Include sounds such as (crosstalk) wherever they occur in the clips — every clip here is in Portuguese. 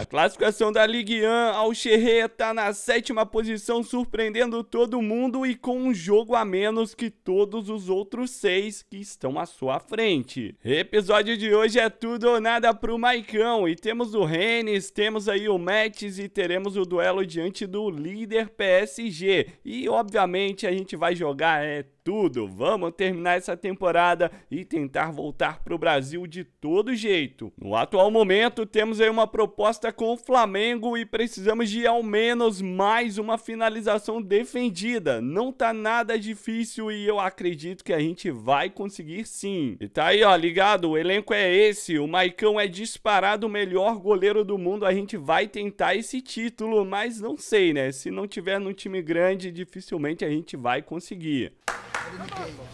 A classificação da Ligue 1, ao está na sétima posição, surpreendendo todo mundo e com um jogo a menos que todos os outros seis que estão à sua frente. Episódio de hoje é tudo ou nada pro Maicão e temos o Rennes, temos aí o Mets e teremos o duelo diante do líder PSG. E obviamente a gente vai jogar é, tudo. Vamos terminar essa temporada e tentar voltar para o Brasil de todo jeito. No atual momento, temos aí uma proposta com o Flamengo e precisamos de ao menos mais uma finalização defendida. Não tá nada difícil e eu acredito que a gente vai conseguir sim. E tá aí, ó, ligado? O elenco é esse. O Maicão é disparado o melhor goleiro do mundo. A gente vai tentar esse título, mas não sei, né? Se não tiver num time grande, dificilmente a gente vai conseguir.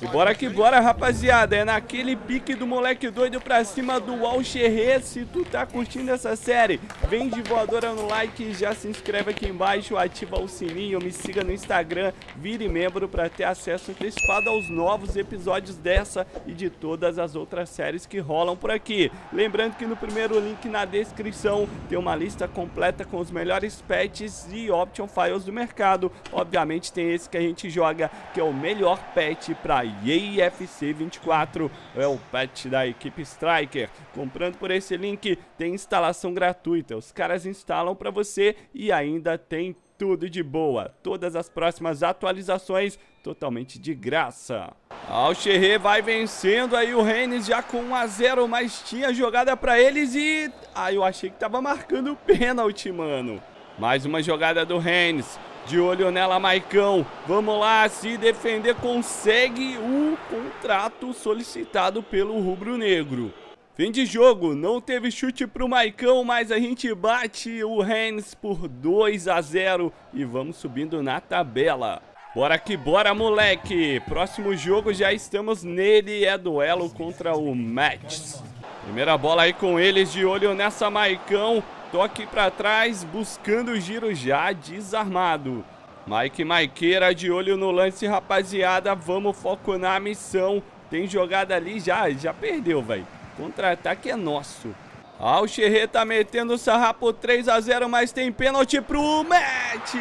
E bora que bora, rapaziada. É naquele pique do moleque doido pra cima do Alcherê. Se tu tá curtindo essa série, vem de voadora no like, já se inscreve aqui embaixo, ativa o sininho, me siga no Instagram, vire membro pra ter acesso antecipado aos novos episódios dessa e de todas as outras séries que rolam por aqui. Lembrando que no primeiro link na descrição tem uma lista completa com os melhores pets e option files do mercado. Obviamente tem esse que a gente joga, que é o melhor pet patch para EFC 24, é o patch da equipe Striker. Comprando por esse link tem instalação gratuita, os caras instalam para você e ainda tem tudo de boa. Todas as próximas atualizações totalmente de graça. Alcherre vai vencendo aí o Rennes já com 1 a 0, mas tinha jogada para eles e aí ah, eu achei que tava marcando o pênalti, mano. Mais uma jogada do Rennes. De olho nela, Maicão. Vamos lá, se defender, consegue o contrato solicitado pelo Rubro Negro. Fim de jogo, não teve chute para o Maicão, mas a gente bate o Rennes por 2 a 0 e vamos subindo na tabela. Bora que bora, moleque! Próximo jogo já estamos nele, é duelo contra o Mets. Primeira bola aí com eles, de olho nessa Maicão. Toque para trás, buscando o giro já desarmado. Mike Maiqueira de olho no lance, rapaziada. Vamos foco na missão. Tem jogada ali já, já perdeu, velho. Contra-ataque é nosso. Alxerê tá metendo o sarrapo 3 a 0 mas tem pênalti pro Mets.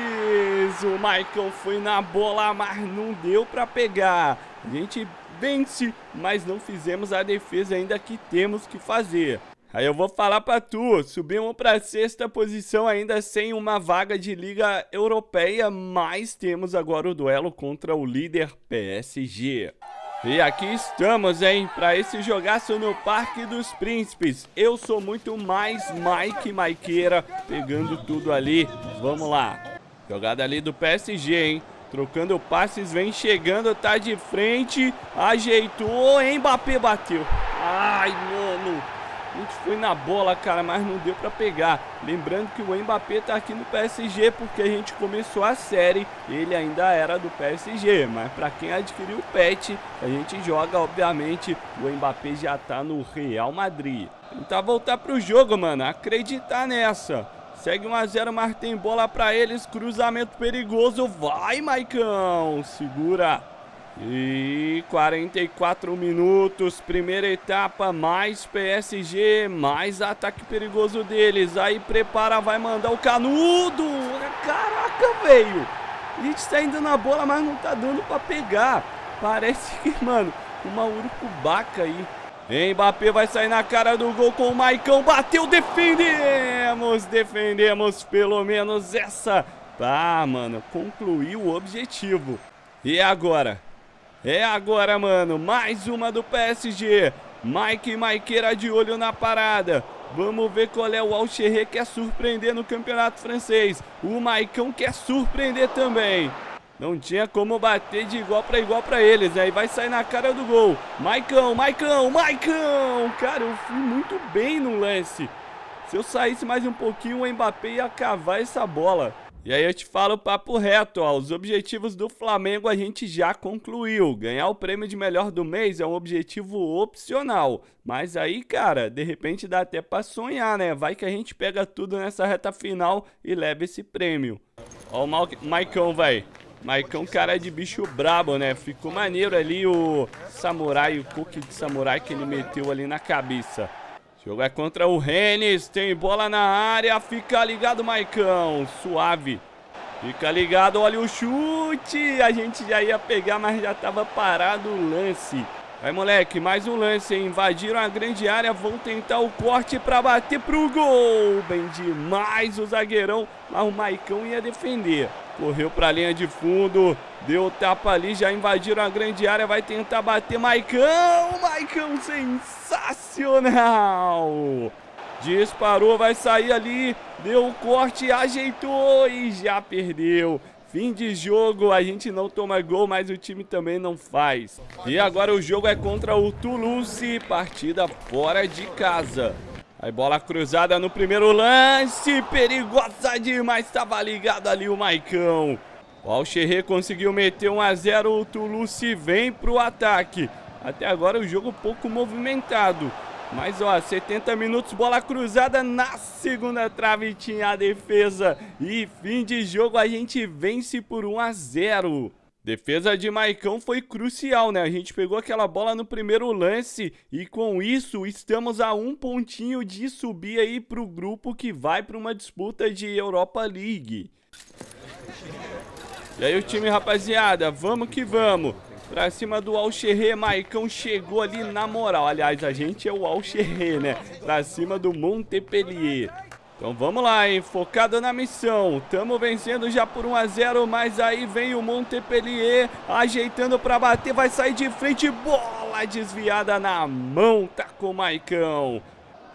O Michael foi na bola, mas não deu para pegar. A gente vence, mas não fizemos a defesa ainda que temos que fazer. Aí eu vou falar para tu, subimos para sexta posição ainda sem uma vaga de liga europeia, mas temos agora o duelo contra o líder PSG. E aqui estamos, hein, para esse jogaço no Parque dos Príncipes. Eu sou muito mais Mike Maiqueira, pegando tudo ali. Vamos lá. Jogada ali do PSG, hein. Trocando passes, vem chegando, tá de frente, ajeitou, Mbappé bateu. Ai, mano, a gente foi na bola, cara, mas não deu para pegar. Lembrando que o Mbappé tá aqui no PSG porque a gente começou a série, ele ainda era do PSG, mas para quem adquiriu o pet, a gente joga, obviamente, o Mbappé já tá no Real Madrid. Tentar voltar pro jogo, mano, acreditar nessa. Segue 1x0, mas tem bola para eles, cruzamento perigoso, vai Maicão, segura. E 44 minutos, primeira etapa, mais PSG, mais ataque perigoso deles. Aí prepara, vai mandar o canudo. É, caraca, velho. A gente tá indo na bola, mas não tá dando pra pegar. Parece que, mano, uma urucubaca aí. Mbappé vai sair na cara do gol com o Maicão. Bateu, defendemos, defendemos pelo menos essa. Tá, mano, concluiu o objetivo. E agora? É agora, mano. Mais uma do PSG. Mike Maiqueira de olho na parada. Vamos ver qual é o Alcherre que quer surpreender no campeonato francês. O Maicão quer surpreender também. Não tinha como bater de igual para igual para eles, aí né? vai sair na cara do gol. Maicão, Maicão, Maicão! Cara, eu fui muito bem no lance. Se eu saísse mais um pouquinho, o Mbappé ia cavar essa bola. E aí eu te falo o papo reto, ó, os objetivos do Flamengo a gente já concluiu. Ganhar o prêmio de melhor do mês é um objetivo opcional. Mas aí, cara, de repente dá até pra sonhar, né? Vai que a gente pega tudo nessa reta final e leva esse prêmio. Ó o Mal Maicão, velho. Maicão, cara de bicho brabo, né? Ficou maneiro ali o samurai, o cookie de samurai que ele meteu ali na cabeça. Jogo é contra o Renes, tem bola na área, fica ligado Maicão, suave. Fica ligado, olha o chute, a gente já ia pegar, mas já estava parado o lance. Vai, moleque, mais um lance, hein? Invadiram a grande área, vão tentar o corte para bater pro gol. Bem demais o zagueirão, mas o Maicão ia defender. Correu pra linha de fundo, deu tapa ali, já invadiram a grande área, vai tentar bater Maicão. Maicão sensacional! Disparou, vai sair ali, deu o corte, ajeitou e já perdeu. Fim de jogo, a gente não toma gol, mas o time também não faz. E agora o jogo é contra o Toulouse, partida fora de casa. Aí bola cruzada no primeiro lance, perigosa demais, estava ligado ali o Maicão. O Alcherre conseguiu meter 1 a 0, o Toulouse vem para o ataque. Até agora o jogo pouco movimentado. Mas ó, 70 minutos, bola cruzada na segunda trave, tinha a defesa. E fim de jogo, a gente vence por 1 a 0. Defesa de Maicão foi crucial, né? A gente pegou aquela bola no primeiro lance e com isso estamos a um pontinho de subir aí pro grupo que vai para uma disputa de Europa League. E aí o time, rapaziada, vamos que vamos. Pra cima do Alxerê, Maicão chegou ali na moral. Aliás, a gente é o Alxerê, né? Pra cima do Montpellier. Então vamos lá, hein? Focado na missão. Tamo vencendo já por 1 a 0, mas aí vem o Montpellier ajeitando para bater, vai sair de frente, bola desviada na mão, tá com o Maicão.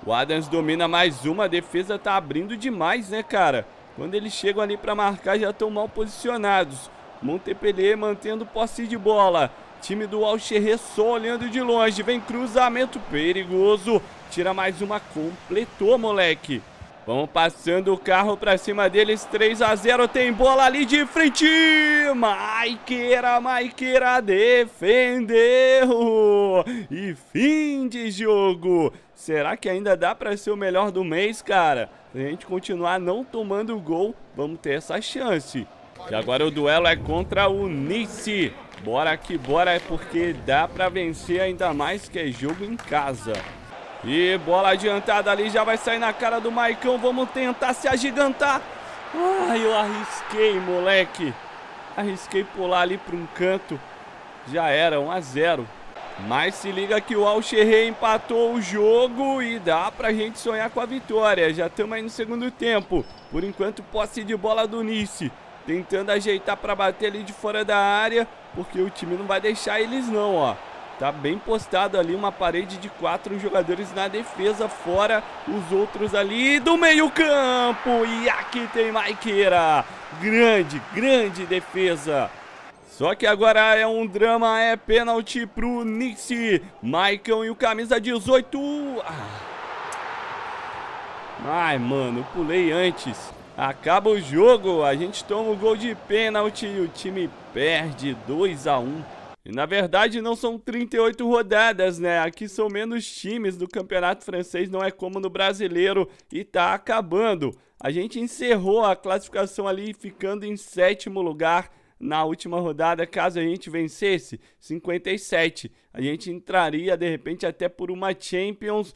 O Adams domina mais uma, a defesa tá abrindo demais, né, cara? Quando eles chegam ali para marcar, já estão mal posicionados. Montepellier mantendo posse de bola. Time do Alxerre só olhando de longe. Vem cruzamento perigoso. Tira mais uma. Completou, moleque. Vão passando o carro pra cima deles. 3 a 0 Tem bola ali de frente. Maiqueira, Maiqueira defendeu. E fim de jogo. Será que ainda dá pra ser o melhor do mês, cara? Se a gente continuar não tomando gol, vamos ter essa chance. E agora o duelo é contra o Nice. Bora que bora, é porque dá pra vencer ainda mais que é jogo em casa. E bola adiantada ali, já vai sair na cara do Maicão. Vamos tentar se agigantar. Ai, eu arrisquei, moleque. Arrisquei pular ali pra um canto. Já era, 1 a 0 Mas se liga que o Alcherre empatou o jogo e dá pra gente sonhar com a vitória. Já estamos aí no segundo tempo. Por enquanto, posse de bola do Nice. Tentando ajeitar para bater ali de fora da área, porque o time não vai deixar eles não, ó. Tá bem postado ali uma parede de quatro jogadores na defesa, fora os outros ali do meio campo. E aqui tem Maiqueira. Grande, grande defesa. Só que agora é um drama, é pênalti pro Nixie. Maicon e o camisa 18. Ah. Ai, mano, pulei antes. Acaba o jogo, a gente toma o gol de pênalti e o time perde 2 a 1. E na verdade não são 38 rodadas, né? Aqui são menos times do Campeonato Francês, não é como no Brasileiro e tá acabando. A gente encerrou a classificação ali ficando em sétimo lugar na última rodada, caso a gente vencesse 57, a gente entraria de repente até por uma Champions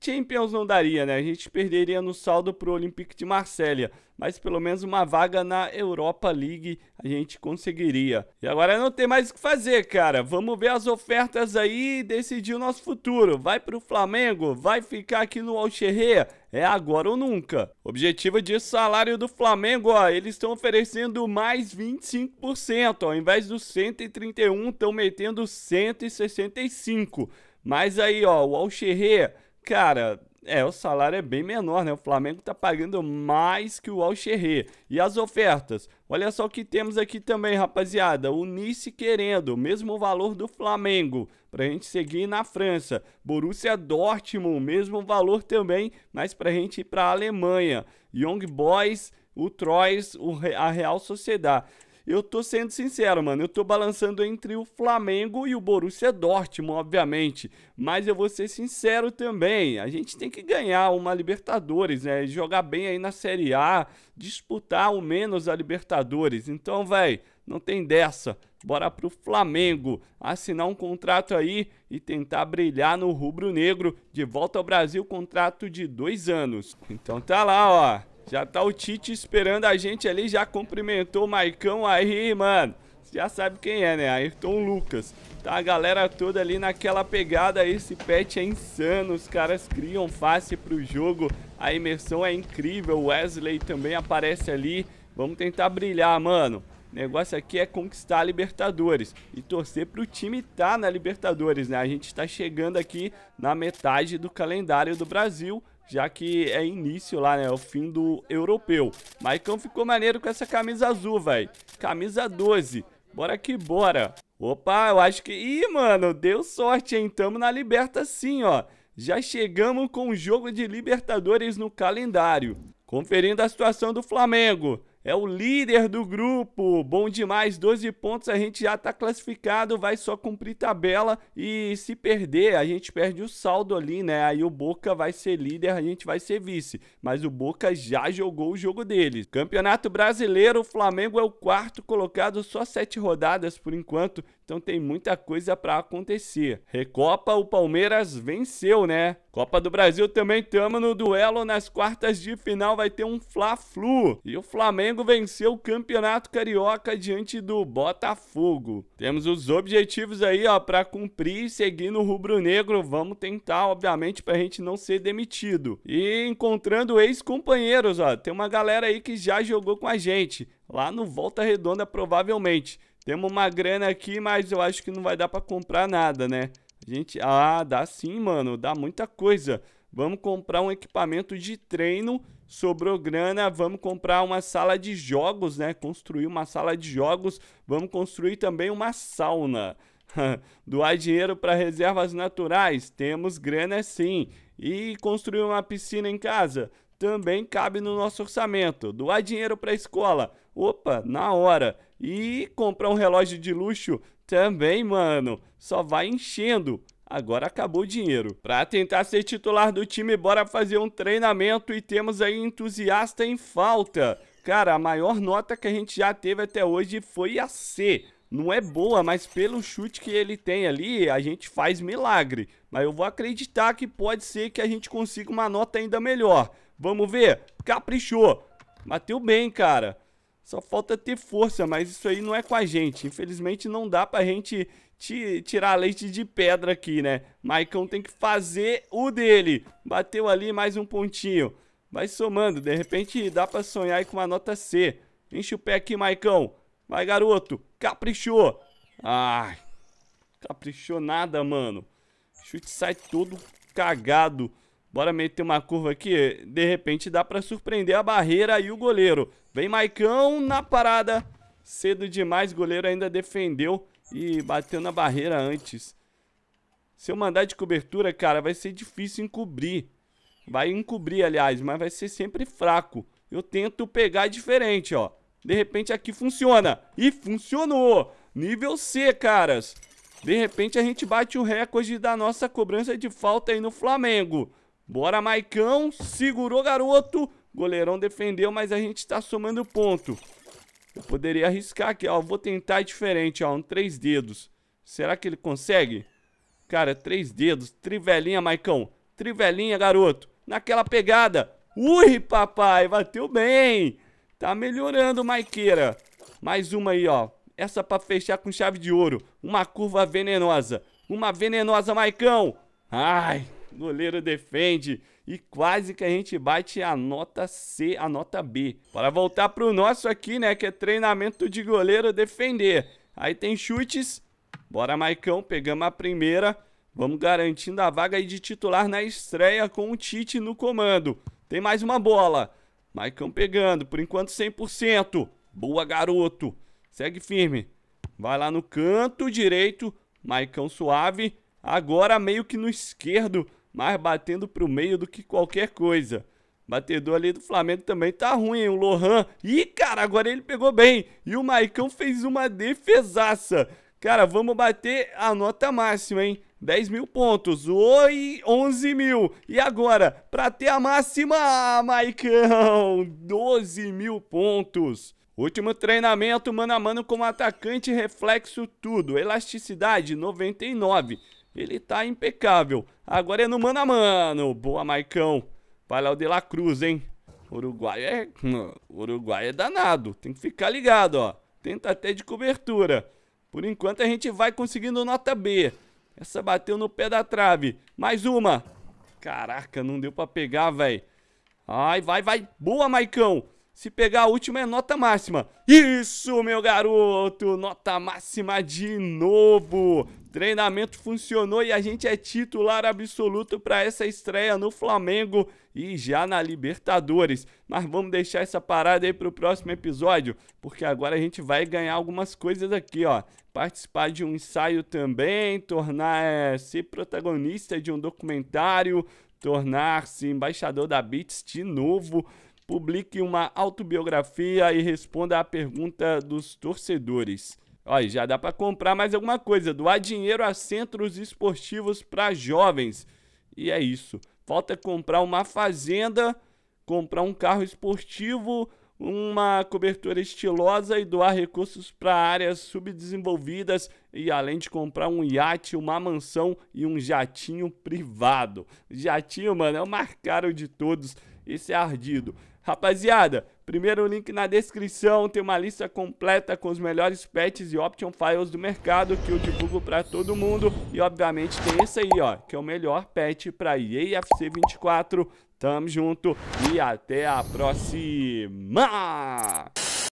Champions não daria, né? A gente perderia no saldo para o Olympique de Marselha, mas pelo menos uma vaga na Europa League a gente conseguiria. E agora não tem mais o que fazer, cara. Vamos ver as ofertas aí e decidir o nosso futuro. Vai para o Flamengo? Vai ficar aqui no Alxerre? É agora ou nunca. Objetivo de salário do Flamengo, ó, eles estão oferecendo mais 25%, ó, ao invés dos 131, estão metendo 165. Mas aí, ó, o Alxerre Cara, é, o salário é bem menor, né? O Flamengo tá pagando mais que o alcherê E as ofertas? Olha só o que temos aqui também, rapaziada. O Nice querendo, mesmo valor do Flamengo, pra gente seguir na França. Borussia Dortmund, mesmo valor também, mas pra gente ir pra Alemanha. Young Boys, o Troyes, a Real Sociedade eu tô sendo sincero, mano. Eu tô balançando entre o Flamengo e o Borussia Dortmund, obviamente. Mas eu vou ser sincero também. A gente tem que ganhar uma Libertadores, né? Jogar bem aí na Série A, disputar ao menos a Libertadores. Então, véi, não tem dessa. Bora pro Flamengo assinar um contrato aí e tentar brilhar no rubro negro. De volta ao Brasil, contrato de dois anos. Então tá lá, ó. Já tá o Tite esperando a gente ali, já cumprimentou o Maicão aí, mano. Você já sabe quem é, né? Ayrton Lucas. Tá a galera toda ali naquela pegada. Esse pet é insano. Os caras criam face pro jogo. A imersão é incrível. Wesley também aparece ali. Vamos tentar brilhar, mano. O negócio aqui é conquistar a Libertadores e torcer pro time estar tá na Libertadores, né? A gente está chegando aqui na metade do calendário do Brasil, já que é início lá, né? O fim do europeu. Maicão ficou maneiro com essa camisa azul, velho. Camisa 12. Bora que bora. Opa, eu acho que... Ih, mano, deu sorte, hein? Tamo na liberta sim, ó. Já chegamos com o jogo de Libertadores no calendário. Conferindo a situação do Flamengo. É o líder do grupo. Bom demais, 12 pontos. A gente já está classificado, vai só cumprir tabela. E se perder, a gente perde o saldo ali, né? Aí o Boca vai ser líder, a gente vai ser vice. Mas o Boca já jogou o jogo deles. Campeonato Brasileiro, o Flamengo é o quarto colocado, só sete rodadas por enquanto. Então tem muita coisa para acontecer. Recopa, o Palmeiras venceu, né? Copa do Brasil também tamo no duelo nas quartas de final vai ter um Fla-Flu. E o Flamengo venceu o Campeonato Carioca diante do Botafogo. Temos os objetivos aí, ó, para cumprir, seguindo o rubro-negro, vamos tentar, obviamente, pra gente não ser demitido. E encontrando ex-companheiros, ó, tem uma galera aí que já jogou com a gente lá no Volta Redonda provavelmente. Temos uma grana aqui, mas eu acho que não vai dar para comprar nada, né? A gente, ah, dá sim, mano, dá muita coisa. Vamos comprar um equipamento de treino, sobrou grana, vamos comprar uma sala de jogos, né? Construir uma sala de jogos, vamos construir também uma sauna. (laughs) Doar dinheiro para reservas naturais, temos grana sim. E construir uma piscina em casa, também cabe no nosso orçamento. Doar dinheiro para a escola, opa, na hora. E comprar um relógio de luxo também, mano. Só vai enchendo. Agora acabou o dinheiro. Para tentar ser titular do time, bora fazer um treinamento e temos aí entusiasta em falta. Cara, a maior nota que a gente já teve até hoje foi a C. Não é boa, mas pelo chute que ele tem ali, a gente faz milagre. Mas eu vou acreditar que pode ser que a gente consiga uma nota ainda melhor. Vamos ver? Caprichou. Bateu bem, cara. Só falta ter força, mas isso aí não é com a gente. Infelizmente não dá pra gente tirar leite de pedra aqui, né? Maicão tem que fazer o dele. Bateu ali mais um pontinho. Vai somando, de repente dá pra sonhar aí com uma nota C. Enche o pé aqui, Maicão. Vai, garoto. Caprichou. Ai, caprichou nada, mano. Chute sai todo cagado. Bora meter uma curva aqui. De repente dá para surpreender a barreira e o goleiro. Vem Maicão na parada. Cedo demais, goleiro ainda defendeu e bateu na barreira antes. Se eu mandar de cobertura, cara, vai ser difícil encobrir. Vai encobrir, aliás, mas vai ser sempre fraco. Eu tento pegar diferente, ó. De repente aqui funciona. E funcionou! Nível C, caras. De repente a gente bate o recorde da nossa cobrança de falta aí no Flamengo. Bora, Maicão. Segurou, garoto. Goleirão defendeu, mas a gente tá somando ponto. Eu poderia arriscar aqui, ó. Vou tentar diferente, ó. Um três dedos. Será que ele consegue? Cara, três dedos. Trivelinha, Maicão. Trivelinha, garoto. Naquela pegada. Ui, papai. Bateu bem. Tá melhorando, Maiqueira. Mais uma aí, ó. Essa pra fechar com chave de ouro. Uma curva venenosa. Uma venenosa, Maicão. Ai, Goleiro defende e quase que a gente bate a nota C, a nota B. Para voltar para o nosso aqui, né, que é treinamento de goleiro defender. Aí tem chutes. Bora, Maicão, pegamos a primeira. Vamos garantindo a vaga aí de titular na estreia com o Tite no comando. Tem mais uma bola. Maicão pegando, por enquanto 100%. Boa, garoto. Segue firme. Vai lá no canto direito. Maicão suave. Agora meio que no esquerdo mais batendo pro meio do que qualquer coisa. Batedor ali do Flamengo também tá ruim, hein? O Lohan. Ih, cara, agora ele pegou bem. E o Maicão fez uma defesaça. Cara, vamos bater a nota máxima, hein? 10 mil pontos, oi, 11 mil. E agora, para ter a máxima, ah, Maicão, 12 (laughs) mil pontos. Último treinamento, mano a mano com o atacante, reflexo tudo. Elasticidade, 99 ele tá impecável. Agora é no mano a mano. Boa, Maicão. Vai lá o De La Cruz, hein? Uruguai é... Hum, Uruguai é danado. Tem que ficar ligado, ó. Tenta até de cobertura. Por enquanto a gente vai conseguindo nota B. Essa bateu no pé da trave. Mais uma. Caraca, não deu pra pegar, velho. Ai, vai, vai. Boa, Maicão. Se pegar a última é nota máxima. Isso, meu garoto! Nota máxima de novo! Treinamento funcionou e a gente é titular absoluto para essa estreia no Flamengo e já na Libertadores. Mas vamos deixar essa parada aí para o próximo episódio, porque agora a gente vai ganhar algumas coisas aqui, ó. Participar de um ensaio também, tornar ser protagonista de um documentário, tornar-se embaixador da Beats de novo publique uma autobiografia e responda à pergunta dos torcedores. Olha, já dá para comprar mais alguma coisa. Doar dinheiro a centros esportivos para jovens. E é isso. Falta comprar uma fazenda, comprar um carro esportivo, uma cobertura estilosa e doar recursos para áreas subdesenvolvidas e além de comprar um iate, uma mansão e um jatinho privado. Jatinho, mano, é o mais caro de todos. Esse é ardido. Rapaziada, primeiro link na descrição, tem uma lista completa com os melhores patches e option files do mercado que eu divulgo para todo mundo. E obviamente tem esse aí, ó, que é o melhor patch para EA FC 24. Tamo junto e até a próxima!